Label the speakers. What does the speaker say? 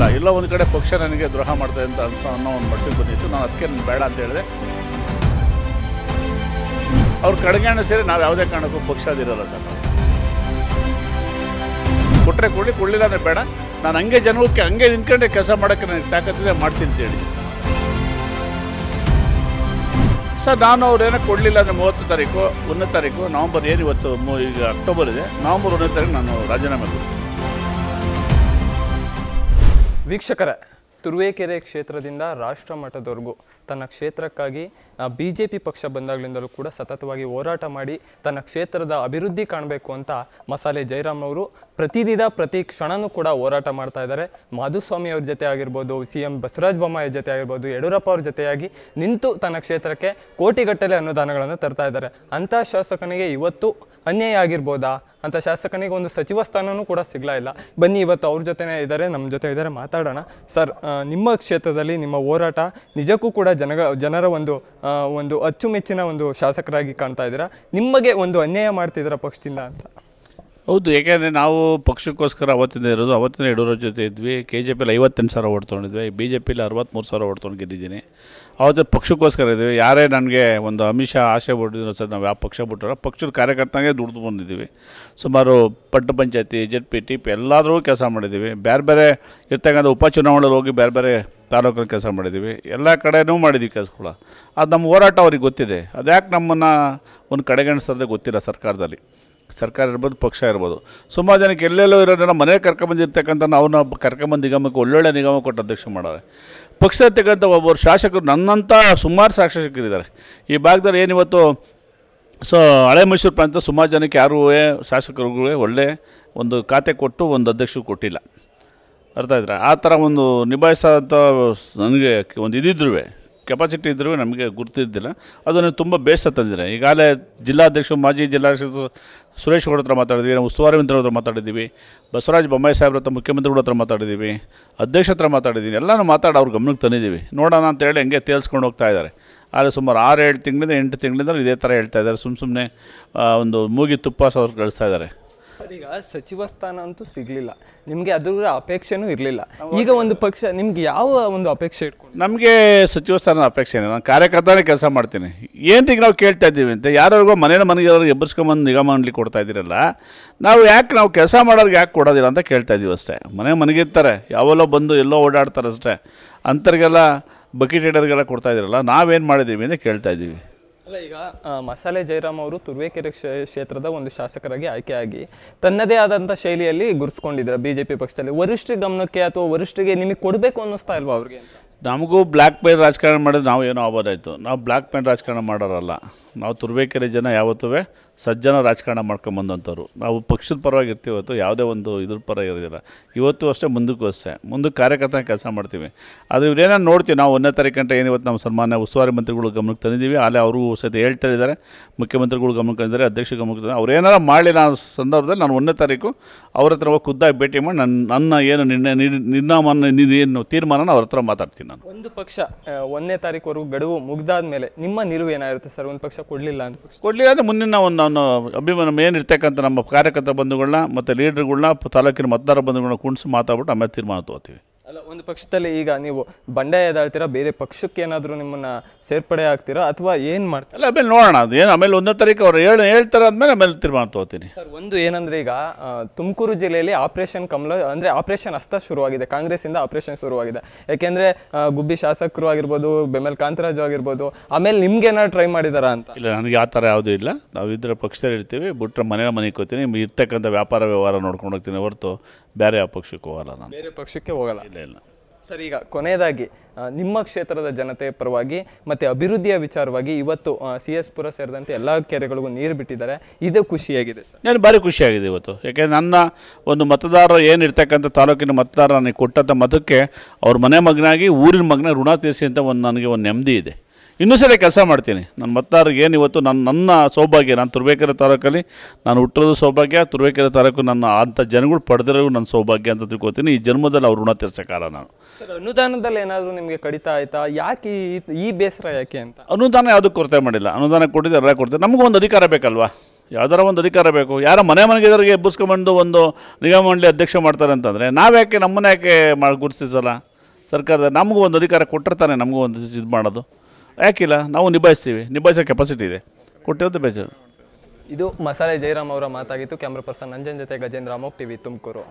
Speaker 1: ಇಲ್ಲ
Speaker 2: ಇಲ್ಲ ಒಂದು ಕಡೆ ಪಕ್ಷ ನನಗೆ ದ್ರೋಹ ಮಾಡ್ತದೆ ಅಂತ ಅನ್ಸೋ ಅನ್ನೋ ಒಂದು ಮಟ್ಟಿಗೆ ಬಂದಿತ್ತು ನಾನು ಅದಕ್ಕೆ ಬೇಡ ಅಂತ ಹೇಳಿದೆ ಅವ್ರು ಕಡೆಗಣ ಸೇರಿ ನಾವು ಯಾವುದೇ ಕಾರಣಕ್ಕೂ ಪಕ್ಷ ಅದಿರಲ್ಲ ಸರ್ ಕೊಟ್ಟರೆ ಕೊಡಲಿ ಕೊಡಲಿಲ್ಲ ಅಂದರೆ ಬೇಡ ನಾನು ಹಂಗೆ ಜನಕ್ಕೆ ಹಂಗೆ ನಿಂತ್ಕೊಂಡೆ ಕೆಲಸ ಮಾಡೋಕ್ಕೆ ನನಗೆ ತಾಕತ್ತಿದೆ ಮಾಡ್ತೀನಿ ಅಂತ ಹೇಳಿ ಸರ್ ನಾನು ಅವ್ರೇನೋ ಕೊಡಲಿಲ್ಲ ಅಂದರೆ ಮೂವತ್ತು ತಾರೀಕು ಒಂದನೇ ತಾರೀಕು ನವಂಬರ್ ಏನು ಇವತ್ತು ಈಗ ಅಕ್ಟೋಬರ್ ಇದೆ ನವಂಬರ್ ಒಂದನೇ ತಾರೀಕು ನಾನು ರಾಜೀನಾಮೆ ಕೊಡ್ತೀನಿ
Speaker 1: ವೀಕ್ಷಕರ ತುರುವೇಕೆರೆ ಕ್ಷೇತ್ರದಿಂದ ಮಟ್ಟದವರೆಗೂ ತನ್ನ ಕ್ಷೇತ್ರಕ್ಕಾಗಿ ಬಿ ಜೆ ಪಿ ಪಕ್ಷ ಬಂದಾಗಲಿಂದಲೂ ಕೂಡ ಸತತವಾಗಿ ಹೋರಾಟ ಮಾಡಿ ತನ್ನ ಕ್ಷೇತ್ರದ ಅಭಿವೃದ್ಧಿ ಕಾಣಬೇಕು ಅಂತ ಮಸಾಲೆ ಜೈರಾಮ್ ಅವರು ಪ್ರತಿದಿನ ಪ್ರತಿ ಕ್ಷಣನೂ ಕೂಡ ಹೋರಾಟ ಮಾಡ್ತಾ ಇದ್ದಾರೆ ಮಾಧುಸ್ವಾಮಿ ಅವ್ರ ಜೊತೆ ಆಗಿರ್ಬೋದು ಸಿ ಎಂ ಬಸವರಾಜ ಬೊಮ್ಮಾಯಿ ಜೊತೆ ಆಗಿರ್ಬೋದು ಯಡಿಯೂರಪ್ಪ ಅವ್ರ ಜೊತೆಯಾಗಿ ನಿಂತು ತನ್ನ ಕ್ಷೇತ್ರಕ್ಕೆ ಕೋಟಿಗಟ್ಟಲೆ ಅನುದಾನಗಳನ್ನು ತರ್ತಾ ಇದ್ದಾರೆ ಅಂಥ ಶಾಸಕನಿಗೆ ಇವತ್ತು ಅನ್ಯಾಯ ಆಗಿರ್ಬೋದಾ ಅಂತ ಶಾಸಕನಿಗೆ ಒಂದು ಸಚಿವ ಸ್ಥಾನವೂ ಕೂಡ ಸಿಗ್ಲಾ ಇಲ್ಲ ಬನ್ನಿ ಇವತ್ತು ಅವ್ರ ಜೊತೆನೇ ಇದ್ದಾರೆ ನಮ್ಮ ಜೊತೆ ಇದ್ದಾರೆ ಮಾತಾಡೋಣ ಸರ್ ನಿಮ್ಮ ಕ್ಷೇತ್ರದಲ್ಲಿ ನಿಮ್ಮ ಹೋರಾಟ ನಿಜಕ್ಕೂ ಕೂಡ ಜನಗ ಜನರ ಒಂದು ಒಂದು ಅಚ್ಚುಮೆಚ್ಚಿನ ಒಂದು ಶಾಸಕರಾಗಿ ಕಾಣ್ತಾ ಇದ್ದೀರಾ ನಿಮಗೆ ಒಂದು ಅನ್ಯಾಯ ಮಾಡ್ತಿದ್ದೀರ ಪಕ್ಷದಿಂದ ಅಂತ
Speaker 2: ಹೌದು ಏಕೆಂದರೆ ನಾವು ಪಕ್ಷಕ್ಕೋಸ್ಕರ ಅವತ್ತಿಂದ ಇರೋದು ಅವತ್ತಿನ ಯಡಿಯೂರ ಜೊತೆ ಇದ್ವಿ ಕೆ ಜೆ ಪಿಲಿ ಐವತ್ತೆಂಟು ಸಾವಿರ ಓಟ್ ಬಿ ಜೆ ಪಿಲಿ ಅರವತ್ತ್ಮೂರು ಸಾವಿರ ಓಟ್ ಗೆದ್ದಿದ್ದೀನಿ ಅವತ್ತು ಪಕ್ಷಕ್ಕೋಸ್ಕರ ಇದ್ದೀವಿ ಯಾರೇ ನನಗೆ ಒಂದು ಅಮಿಷ ಆಸೆ ಬಿಟ್ಟಿದ್ರು ಸರ್ ನಾವು ಯಾವ ಪಕ್ಷ ಬಿಟ್ಟರೋ ಪಕ್ಷದ ಕಾರ್ಯಕರ್ತನಾಗೆ ದುಡ್ದು ಬಂದಿದ್ದೀವಿ ಸುಮಾರು ಪಟ್ಟ ಪಂಚಾಯತಿ ಜೆಡ್ ಪಿ ಟಿ ಪಿ ಎಲ್ಲಾದರೂ ಕೆಲಸ ಮಾಡಿದ್ದೀವಿ ಬೇರೆ ಬೇರೆ ಇರ್ತಕ್ಕಂಥ ಉಪಚುನಾವಣೆಯಲ್ಲಿ ಹೋಗಿ ಬೇರೆ ಬೇರೆ ತಾಲೂಕಲ್ಲಿ ಕೆಲಸ ಮಾಡಿದ್ದೀವಿ ಎಲ್ಲ ಕಡೆನೂ ಮಾಡಿದ್ದೀವಿ ಕೆಲಸಗಳು ಅದು ನಮ್ಮ ಹೋರಾಟ ಅವ್ರಿಗೆ ಗೊತ್ತಿದೆ ಅದ್ಯಾಕೆ ನಮ್ಮನ್ನು ಒಂದು ಕಡೆಗಣಿಸೋದೇ ಗೊತ್ತಿಲ್ಲ ಸರ್ಕಾರದಲ್ಲಿ ಸರ್ಕಾರ ಇರ್ಬೋದು ಪಕ್ಷ ಇರ್ಬೋದು ಸುಮಾರು ಜನಕ್ಕೆ ಎಲ್ಲೆಲ್ಲೋ ಇರೋದನ್ನ ಮನೆಗೆ ಕರ್ಕೊಂಬಂದಿರ್ತಕ್ಕಂಥ ಅವ್ರನ್ನ ಕರ್ಕೊಂಬಂದು ನಿಗಮಕ್ಕೆ ಒಳ್ಳೊಳ್ಳೆ ನಿಗಮ ಕೊಟ್ಟು ಅಧ್ಯಕ್ಷ ಮಾಡೋರೆ ಪಕ್ಷ ಇರ್ತಕ್ಕಂಥ ಒಬ್ಬರು ಶಾಸಕರು ನನ್ನಂಥ ಸುಮಾರು ಇದ್ದಾರೆ ಈ ಭಾಗದಲ್ಲಿ ಏನಿವತ್ತು ಸೊ ಹಳೆ ಮೈಸೂರು ಪ್ರಾಂತ ಸುಮಾರು ಜನಕ್ಕೆ ಯಾರೂ ಶಾಸಕರುಗಳೇ ಒಳ್ಳೆ ಒಂದು ಖಾತೆ ಕೊಟ್ಟು ಒಂದು ಅಧ್ಯಕ್ಷರು ಕೊಟ್ಟಿಲ್ಲ ಅರ್ಥ ಆಯ್ತಾ ಆ ಥರ ಒಂದು ನಿಭಾಯಿಸೋ ನನಗೆ ಒಂದು ಇದಿದ್ರೂ ಕೆಪಾಸಿಟಿ ಇದ್ದರೂ ನಮಗೆ ಗುರ್ತಿದ್ದಿಲ್ಲ ಅದನ್ನು ತುಂಬ ಬೇಸರ ತಂದಿದೆ ಈಗಾಗಲೇ ಜಿಲ್ಲಾಧ್ಯಕ್ಷರು ಮಾಜಿ ಜಿಲ್ಲಾಧ್ಯಕ್ಷ ಸುರೇಶ್ ಗೌಡ ಹತ್ರ ಮಾತಾಡಿದ್ವಿ ನಾವು ಉಸ್ತುವಾರಿ ಮಂತ್ರಿ ಹತ್ರ ಮಾತಾಡಿದ್ದೀವಿ ಬಸವರಾಜ್ ಬೊಮ್ಮಾಯಿ ಸಾಹೇಬ್ರ ಹತ್ರ ಮುಖ್ಯಮಂತ್ರಿಗಳ ಹತ್ರ ಮಾತಾಡಿದ್ದೀವಿ ಅಧ್ಯಕ್ಷ ಹತ್ರ ಮಾತಾಡಿದ್ದೀನಿ ಎಲ್ಲನೂ ಮಾತಾಡಿ ಅವ್ರ ಗಮನಕ್ಕೆ ತಂದಿದ್ದೀವಿ ನೋಡೋಣ ಅಂತೇಳಿ ಹಂಗೆ ತೇಲ್ಸ್ಕೊಂಡು ಹೋಗ್ತಾ ಇದ್ದಾರೆ ಆದರೆ ಸುಮಾರು ಆರು ಏಳು ತಿಂಗಳಿಂದ ಎಂಟು ತಿಂಗಳಿಂದ ಇದೇ ಥರ ಹೇಳ್ತಾ ಇದ್ದಾರೆ ಸುಮ್ಮ ಸುಮ್ಮನೆ ಒಂದು ಮೂಗಿ ತುಪ್ಪ ಅವ್ರು ಕಳಿಸ್ತಾ ಇದ್ದಾರೆ
Speaker 1: ಸರ್ ಈಗ ಸಚಿವ ಸ್ಥಾನ ಅಂತೂ ಸಿಗಲಿಲ್ಲ ನಿಮಗೆ ಅದ್ರ ಅಪೇಕ್ಷೆನೂ ಇರಲಿಲ್ಲ ಈಗ
Speaker 2: ಒಂದು ಪಕ್ಷ ನಿಮ್ಗೆ ಯಾವ ಒಂದು ಅಪೇಕ್ಷೆ ಇಟ್ಕೊಂಡು ನಮಗೆ ಸಚಿವ ಸ್ಥಾನದ ಅಪೇಕ್ಷೆ ಏನಿಲ್ಲ ನಾನು ಕಾರ್ಯಕರ್ತನೇ ಕೆಲಸ ಮಾಡ್ತೀನಿ ಏನ್ರಿಗೆ ನಾವು ಕೇಳ್ತಾ ಇದ್ದೀವಿ ಅಂತ ಯಾರ್ಯಾರಿಗೋ ಮನೇನ ಮನೆಗೆ ಎಬ್ಬರ್ಸ್ಕೊಂಬಂದು ನಿಗಮ ಮಂಡಳಿ ಕೊಡ್ತಾ ಇದ್ದೀರಲ್ಲ ನಾವು ಯಾಕೆ ನಾವು ಕೆಲಸ ಮಾಡೋರಿಗೆ ಯಾಕೆ ಕೊಡೋದಿಲ್ಲ ಅಂತ ಕೇಳ್ತಾ ಇದ್ದೀವಿ ಅಷ್ಟೇ ಮನೆ ಮನೆಗಿರ್ತಾರೆ ಯಾವೆಲ್ಲೋ ಬಂದು ಎಲ್ಲೋ ಓಡಾಡ್ತಾರೆ ಅಷ್ಟೇ ಅಂಥವ್ರಿಗೆಲ್ಲ ಬಕೆಟ್ ಇಡೋರಿಗೆಲ್ಲ ಕೊಡ್ತಾ ಇದ್ದೀರಲ್ಲ ನಾವೇನು ಮಾಡಿದ್ದೀವಿ ಅಂತ ಕೇಳ್ತಾ ಇದ್ದೀವಿ
Speaker 1: ಅಲ್ಲ ಈಗ ಮಸಾಲೆ ಜೈರಾಮ್ ಅವರು ತುರ್ವೇಕೆರೆ ಕ್ಷೇತ್ರದ ಒಂದು ಶಾಸಕರಾಗಿ ಆಯ್ಕೆಯಾಗಿ ತನ್ನದೇ ಆದಂತ ಶೈಲಿಯಲ್ಲಿ ಗುರುಸ್ಕೊಂಡಿದ್ದಾರೆ ಬಿಜೆಪಿ ಪಕ್ಷದಲ್ಲಿ ವರಿಷ್ಠ ಗಮನಕ್ಕೆ ಅಥವಾ ವರಿಷ್ಠರಿಗೆ ನಿಮಗೆ ಕೊಡಬೇಕು ಅನ್ನಿಸ್ತಾ ಇಲ್ವಾ ಅವ್ರಿಗೆ
Speaker 2: ನಮಗೂ ಬ್ಲ್ಯಾಕ್ ಮೇಲ್ ರಾಜಕಾರಣ ಮಾಡಿದ್ರೆ ನಾವು ಏನೋ ಆಗೋದಾಯಿತು ನಾವು ಬ್ಲ್ಯಾಕ್ ಮೇಲ್ ರಾಜಕಾರಣ ಮಾಡೋರಲ್ಲ ನಾವು ತುರ್ಬೇಕೆರೆ ಜನ ಯಾವತ್ತೂ ಸಜ್ಜನ ರಾಜಕಾರಣ ಮಾಡ್ಕೊಂಬಂದಂಥವ್ರು ನಾವು ಪಕ್ಷದ ಪರವಾಗಿ ಇರ್ತೀವಿ ಇವತ್ತು ಯಾವುದೇ ಒಂದು ಇದ್ರ ಪರ ಇರೋದಿಲ್ಲ ಇವತ್ತು ಅಷ್ಟೇ ಮುಂದಕ್ಕೂ ಅಷ್ಟೇ ಮುಂದಕ್ಕೆ ಕಾರ್ಯಕರ್ತನ ಕೆಲಸ ಮಾಡ್ತೀವಿ ಆದರೆ ಇವರೇನೋ ನೋಡ್ತೀವಿ ನಾವು ಒಂದನೇ ತಾರೀಕು ಏನು ಇವತ್ತು ನಮ್ಮ ಸನ್ಮಾನ್ಯ ಉಸ್ತುವಾರಿ ಮಂತ್ರಿಗಳು ಗಮನಕ್ಕೆ ತಂದಿದ್ದೀವಿ ಅಲ್ಲೇ ಅವರು ಸಹಿತ ಹೇಳ್ತಾ ಇದ್ದಾರೆ ಮುಖ್ಯಮಂತ್ರಿಗಳು ಗಮನಕ್ಕೆ ತಂದಿದ್ದಾರೆ ಅಧ್ಯಕ್ಷ ಗಮನಕ್ಕೆ ತಂದರೆ ಅವ್ರು ಏನಾರು ಮಾಡಲಿ ನಾನು ಸಂದರ್ಭದಲ್ಲಿ ನಾನು ಒಂದನೇ ತಾರೀಕು ಅವ್ರ ಹತ್ರ ಹೋಗಿ ಖುದ್ದಾಗಿ ಭೇಟಿ ಮಾಡಿ ನನ್ನ ನನ್ನ ಏನು ನಿರ್ಣಯ ನಿರ್ಣಾಮ ನೀನು ಏನು ತೀರ್ಮಾನನ ಅವ್ರ ಹತ್ರ ಮಾತಾಡ್ತೀನಿ ನಾನು
Speaker 1: ಒಂದು ಪಕ್ಷ ಒಂದನೇ ತಾರೀಕು ಗಡುವು ಮುಗ್ದಾದ ಮೇಲೆ ನಿಮ್ಮ ನಿಲುವು ಏನಾಗಿರುತ್ತೆ ಸರ್ ಒಂದು ಪಕ್ಷ ಕೊಡಲಿಲ್ಲ ಅಂತ
Speaker 2: ಕೊಡಲಿಲ್ಲ ಅಂದರೆ ಮುಂದಿನ ಒಂದು ನಾನು ಅಭಿಮಾನ ಏನಿರ್ತಕ್ಕಂಥ ನಮ್ಮ ಕಾರ್ಯಕರ್ತ ಬಂಧುಗಳನ್ನ ಮತ್ತು ಲೀಡರ್ಗಳನ್ನ ತಾಲೂಕಿನ ಮತದಾರ ಬಂಧುಗಳನ್ನ ಕುಣಿಸಿ ಮಾತಾಡ್ಬಿಟ್ಟು ಆಮೇಲೆ ತೀರ್ಮಾನ ತಗೋತೀವಿ
Speaker 1: ಅಲ್ಲ ಒಂದು ಪಕ್ಷದಲ್ಲಿ ಈಗ ನೀವು ಬಂಡಾಯ ಎದಾಳ್ತೀರಾ ಬೇರೆ ಪಕ್ಷಕ್ಕೆ ಏನಾದರೂ ನಿಮ್ಮನ್ನ ಸೇರ್ಪಡೆ ಆಗ್ತೀರಾ
Speaker 2: ಅಥವಾ ಏನು ಮಾಡ್ತೀರಾ ಅಲ್ಲ ಆಮೇಲೆ ನೋಡೋಣ ಅದು ಏನು ಆಮೇಲೆ ಒಂದನೇ ತಾರೀಕು ಅವ್ರು ಹೇಳಿ ಹೇಳ್ತಾರೆ ಆದಮೇಲೆ ಆಮೇಲೆ ತೀರ್ಮಾನ ತಗೋತೀನಿ ಸರ್
Speaker 1: ಒಂದು ಏನಂದ್ರೆ ಈಗ ತುಮಕೂರು ಜಿಲ್ಲೆಯಲ್ಲಿ ಆಪರೇಷನ್ ಕಮಲ ಅಂದರೆ ಆಪರೇಷನ್ ಅಸ್ತ ಶುರುವಾಗಿದೆ ಇಂದ ಆಪರೇಷನ್ ಶುರುವಾಗಿದೆ ಯಾಕೆಂದರೆ ಗುಬ್ಬಿ ಶಾಸಕರು ಆಗಿರ್ಬೋದು ಬೆಮೇಲ್ ಕಾಂತರಾಜು ಆಗಿರ್ಬೋದು
Speaker 2: ಆಮೇಲೆ ನಿಮ್ಗೆ ಏನಾದ್ರು ಟ್ರೈ ಮಾಡಿದಾರ ಅಂತ ಇಲ್ಲ ನನಗೆ ಆ ಥರ ಯಾವುದೂ ಇಲ್ಲ ನಾವು ಇದರ ಪಕ್ಷದಲ್ಲಿ ಇರ್ತೀವಿ ಬಿಟ್ಟರೆ ಮನೆ ಮನೆಗೆ ಹೋಗ್ತೀನಿ ಇರ್ತಕ್ಕಂಥ ವ್ಯಾಪಾರ ವ್ಯವಹಾರ ನೋಡ್ಕೊಂಡು ಹೋಗ್ತೀನಿ ಹೊರತು ಬೇರೆ ಯಾವ ಪಕ್ಷಕ್ಕೂ ಹೋಗಲ್ಲ ನಾನು
Speaker 1: ಬೇರೆ ಪಕ್ಷಕ್ಕೆ ಹೋಗಲ್ಲ ಇಲ್ಲ ಇಲ್ಲ ಸರ್ ಈಗ ಕೊನೆಯದಾಗಿ ನಿಮ್ಮ ಕ್ಷೇತ್ರದ ಜನತೆ ಪರವಾಗಿ ಮತ್ತು ಅಭಿವೃದ್ಧಿಯ ವಿಚಾರವಾಗಿ ಇವತ್ತು ಸಿ ಎಸ್ ಪುರ ಸೇರಿದಂತೆ ಎಲ್ಲ ಕೆರೆಗಳಿಗೂ ನೀರು ಬಿಟ್ಟಿದ್ದಾರೆ ಇದು ಖುಷಿಯಾಗಿದೆ
Speaker 2: ಸರ್ ನಾನು ಭಾರಿ ಖುಷಿಯಾಗಿದೆ ಇವತ್ತು ಯಾಕೆಂದರೆ ನನ್ನ ಒಂದು ಮತದಾರರು ಏನಿರ್ತಕ್ಕಂಥ ತಾಲೂಕಿನ ಮತದಾರ ನನಗೆ ಕೊಟ್ಟಂಥ ಮತಕ್ಕೆ ಅವ್ರ ಮನೆ ಮಗನಾಗಿ ಊರಿನ ಮಗನ ಋಣ ತೀರಿಸಿ ಅಂತ ಒಂದು ನನಗೆ ಒಂದು ನೆಮ್ಮದಿ ಇದೆ ಇನ್ನೂ ಸರಿ ಕೆಲಸ ಮಾಡ್ತೀನಿ ನನ್ನ ಮತ್ತಾರಿಗೆ ಏನು ಇವತ್ತು ನನ್ನ ನನ್ನ ಸೌಭಾಗ್ಯ ನಾನು ತುರುವೇಕೆರೆ ತಾಲೂಕಲ್ಲಿ ನಾನು ಹುಟ್ಟಿರೋದು ಸೌಭಾಗ್ಯ ತುರುವೇಕೆರೆ ತಾಲೂಕು ನನ್ನ ಅಂಥ ಜನಗಳು ಪಡೆದಿರೋ ನನ್ನ ಸೌಭಾಗ್ಯ ಅಂತ ತಿಳ್ಕೊತೀನಿ ಈ ಜನ್ಮದಲ್ಲಿ ಅವ್ರು ಋಣ ತೀರ್ಸಕ್ಕಾಗಲ್ಲ ನಾನು
Speaker 1: ಅನುದಾನದಲ್ಲಿ ಏನಾದರೂ ನಿಮಗೆ ಕಡಿತ ಆಯಿತಾ ಯಾಕೆ ಈ ಬೇಸರ ಯಾಕೆ ಅಂತ
Speaker 2: ಅನುದಾನ ಯಾವುದಕ್ಕೆ ಕೊರತೆ ಮಾಡಿಲ್ಲ ಅನುದಾನ ಕೊಟ್ಟಿದ್ದು ಎಲ್ಲ ಕೊಡ್ತಾರೆ ನಮಗೂ ಒಂದು ಅಧಿಕಾರ ಬೇಕಲ್ವಾ ಯಾವ್ದಾರ ಒಂದು ಅಧಿಕಾರ ಬೇಕು ಯಾರ ಮನೆ ಮನೆಗೆ ಎಬ್ಬಿಸ್ಕೊಂಬಂದು ಒಂದು ನಿಗಮ ಮಂಡಳಿ ಅಧ್ಯಕ್ಷ ಮಾಡ್ತಾರೆ ಅಂತಂದರೆ ನಾವು ಯಾಕೆ ನಮ್ಮನ್ನ ಯಾಕೆ ಮಾಡಿ ಗುರುತಿಸಲ್ಲ ಸರ್ಕಾರದ ನಮಗೂ ಒಂದು ಅಧಿಕಾರ ಕೊಟ್ಟಿರ್ತಾನೆ ನಮಗೂ ಒಂದು ಇದು ಮಾಡೋದು ಯಾಕಿಲ್ಲ ನಾವು ನಿಭಾಯಿಸ್ತೀವಿ ನಿಭಾಯಿಸೋ ಕೆಪಾಸಿಟಿ ಇದೆ ಕೊಟ್ಟಿರೋದು ಬೇಜಾರು
Speaker 1: ಇದು ಮಸಾಲೆ ಜೈರಾಮ್ ಅವರ ಮಾತಾಗಿತ್ತು ಕ್ಯಾಮ್ರಾ ಪರ್ಸನ್ ನಂಜನ್ ಜೊತೆ ಗಜೇಂದ್ರ ಅಮೋಕ್ ಟಿವಿ ತುಮಕೂರು